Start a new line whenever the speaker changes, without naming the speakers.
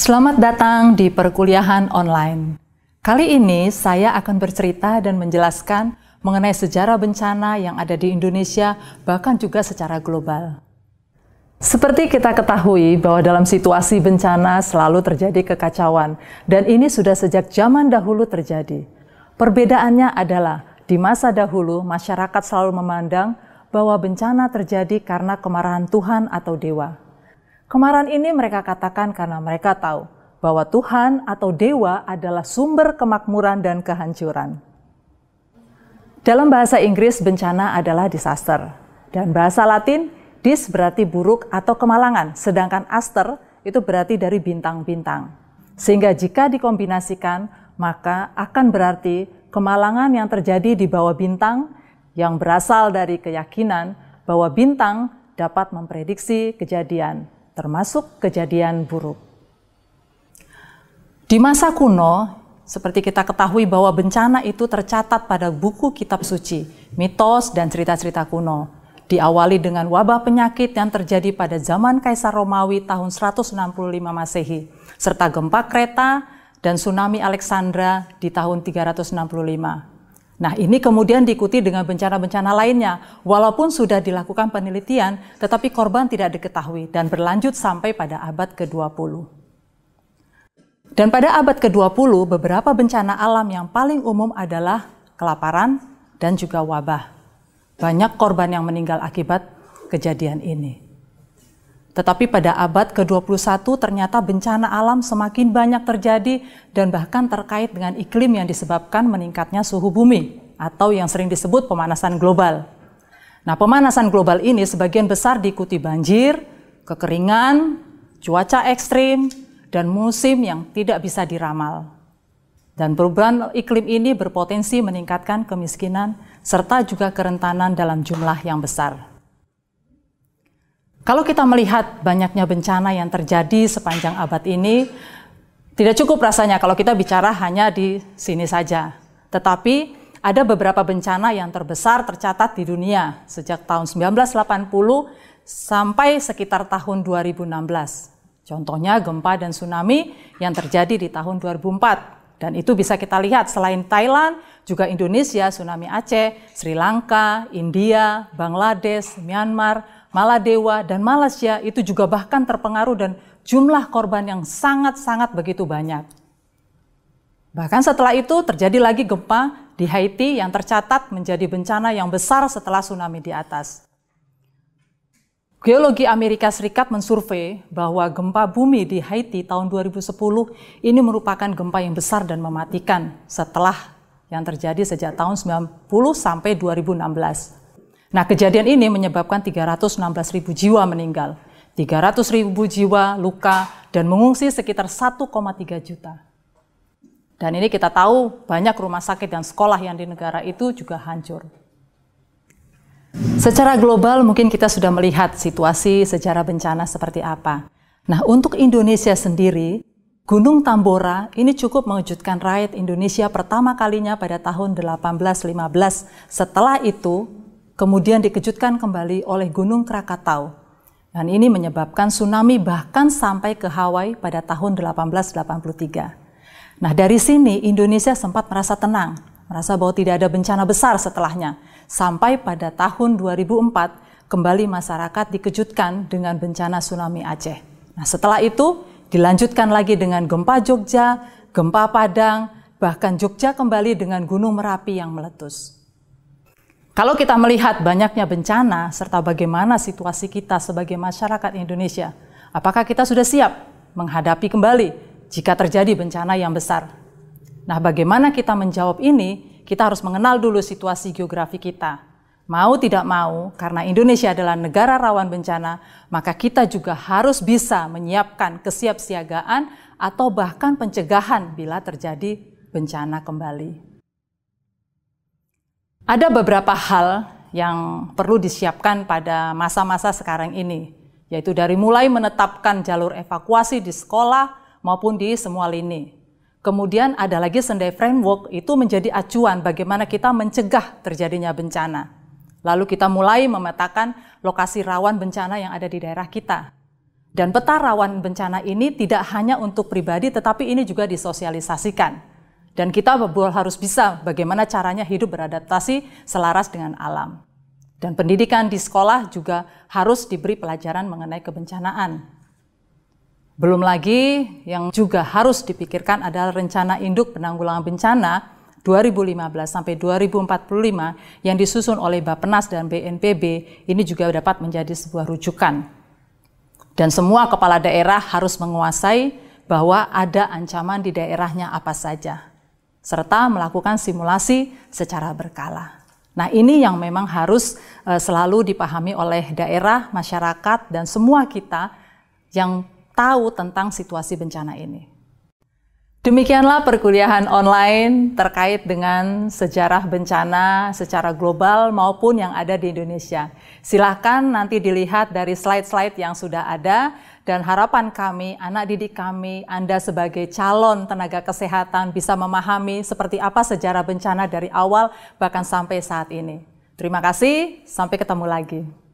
Selamat datang di perkuliahan online. Kali ini saya akan bercerita dan menjelaskan mengenai sejarah bencana yang ada di Indonesia, bahkan juga secara global. Seperti kita ketahui bahwa dalam situasi bencana selalu terjadi kekacauan, dan ini sudah sejak zaman dahulu terjadi. Perbedaannya adalah di masa dahulu masyarakat selalu memandang bahwa bencana terjadi karena kemarahan Tuhan atau dewa. Kemarahan ini mereka katakan karena mereka tahu bahwa Tuhan atau dewa adalah sumber kemakmuran dan kehancuran. Dalam bahasa Inggris, bencana adalah disaster, dan bahasa Latin, dis berarti buruk atau kemalangan, sedangkan aster itu berarti dari bintang-bintang. Sehingga jika dikombinasikan, maka akan berarti kemalangan yang terjadi di bawah bintang yang berasal dari keyakinan bahwa bintang dapat memprediksi kejadian termasuk kejadian buruk. Di masa kuno, seperti kita ketahui bahwa bencana itu tercatat pada buku kitab suci, mitos dan cerita-cerita kuno. Diawali dengan wabah penyakit yang terjadi pada zaman Kaisar Romawi tahun 165 Masehi, serta gempa kereta dan tsunami Alexandra di tahun 365. Nah, ini kemudian diikuti dengan bencana-bencana lainnya. Walaupun sudah dilakukan penelitian, tetapi korban tidak diketahui dan berlanjut sampai pada abad ke-20. Dan pada abad ke-20, beberapa bencana alam yang paling umum adalah kelaparan dan juga wabah. Banyak korban yang meninggal akibat kejadian ini. Tetapi pada abad ke-21 ternyata bencana alam semakin banyak terjadi dan bahkan terkait dengan iklim yang disebabkan meningkatnya suhu bumi atau yang sering disebut pemanasan global. Nah, pemanasan global ini sebagian besar diikuti banjir, kekeringan, cuaca ekstrim, dan musim yang tidak bisa diramal. Dan perubahan iklim ini berpotensi meningkatkan kemiskinan serta juga kerentanan dalam jumlah yang besar. Kalau kita melihat banyaknya bencana yang terjadi sepanjang abad ini, tidak cukup rasanya kalau kita bicara hanya di sini saja. Tetapi ada beberapa bencana yang terbesar tercatat di dunia sejak tahun 1980 sampai sekitar tahun 2016. Contohnya gempa dan tsunami yang terjadi di tahun 2004. Dan itu bisa kita lihat selain Thailand, juga Indonesia, tsunami Aceh, Sri Lanka, India, Bangladesh, Myanmar, Maladewa, dan Malaysia itu juga bahkan terpengaruh dan jumlah korban yang sangat-sangat begitu banyak. Bahkan setelah itu terjadi lagi gempa di Haiti yang tercatat menjadi bencana yang besar setelah tsunami di atas. Geologi Amerika Serikat mensurvei bahwa gempa bumi di Haiti tahun 2010 ini merupakan gempa yang besar dan mematikan setelah yang terjadi sejak tahun 90 sampai 2016. Nah, kejadian ini menyebabkan 316 ribu jiwa meninggal, 300 ribu jiwa luka, dan mengungsi sekitar 1,3 juta. Dan ini kita tahu banyak rumah sakit dan sekolah yang di negara itu juga hancur. Secara global mungkin kita sudah melihat situasi sejarah bencana seperti apa. Nah, untuk Indonesia sendiri, Gunung Tambora ini cukup mengejutkan rakyat Indonesia pertama kalinya pada tahun 1815. Setelah itu, kemudian dikejutkan kembali oleh Gunung Krakatau. Dan ini menyebabkan tsunami bahkan sampai ke Hawaii pada tahun 1883. Nah, dari sini Indonesia sempat merasa tenang merasa bahwa tidak ada bencana besar setelahnya. Sampai pada tahun 2004, kembali masyarakat dikejutkan dengan bencana tsunami Aceh. Nah, setelah itu dilanjutkan lagi dengan gempa Jogja, gempa Padang, bahkan Jogja kembali dengan Gunung Merapi yang meletus. Kalau kita melihat banyaknya bencana serta bagaimana situasi kita sebagai masyarakat Indonesia, apakah kita sudah siap menghadapi kembali jika terjadi bencana yang besar? Nah, bagaimana kita menjawab ini? Kita harus mengenal dulu situasi geografi kita. Mau tidak mau, karena Indonesia adalah negara rawan bencana, maka kita juga harus bisa menyiapkan kesiapsiagaan atau bahkan pencegahan bila terjadi bencana kembali. Ada beberapa hal yang perlu disiapkan pada masa-masa sekarang ini, yaitu dari mulai menetapkan jalur evakuasi di sekolah maupun di semua lini Kemudian ada lagi Sendai Framework itu menjadi acuan bagaimana kita mencegah terjadinya bencana. Lalu kita mulai memetakan lokasi rawan bencana yang ada di daerah kita. Dan peta rawan bencana ini tidak hanya untuk pribadi tetapi ini juga disosialisasikan. Dan kita harus bisa bagaimana caranya hidup beradaptasi selaras dengan alam. Dan pendidikan di sekolah juga harus diberi pelajaran mengenai kebencanaan belum lagi yang juga harus dipikirkan adalah rencana induk penanggulangan bencana 2015 sampai 2045 yang disusun oleh Bappenas dan BNPB ini juga dapat menjadi sebuah rujukan. Dan semua kepala daerah harus menguasai bahwa ada ancaman di daerahnya apa saja serta melakukan simulasi secara berkala. Nah, ini yang memang harus eh, selalu dipahami oleh daerah, masyarakat dan semua kita yang tahu tentang situasi bencana ini. Demikianlah perkuliahan online terkait dengan sejarah bencana secara global maupun yang ada di Indonesia. Silahkan nanti dilihat dari slide-slide yang sudah ada dan harapan kami, anak didik kami, Anda sebagai calon tenaga kesehatan bisa memahami seperti apa sejarah bencana dari awal bahkan sampai saat ini. Terima kasih, sampai ketemu lagi.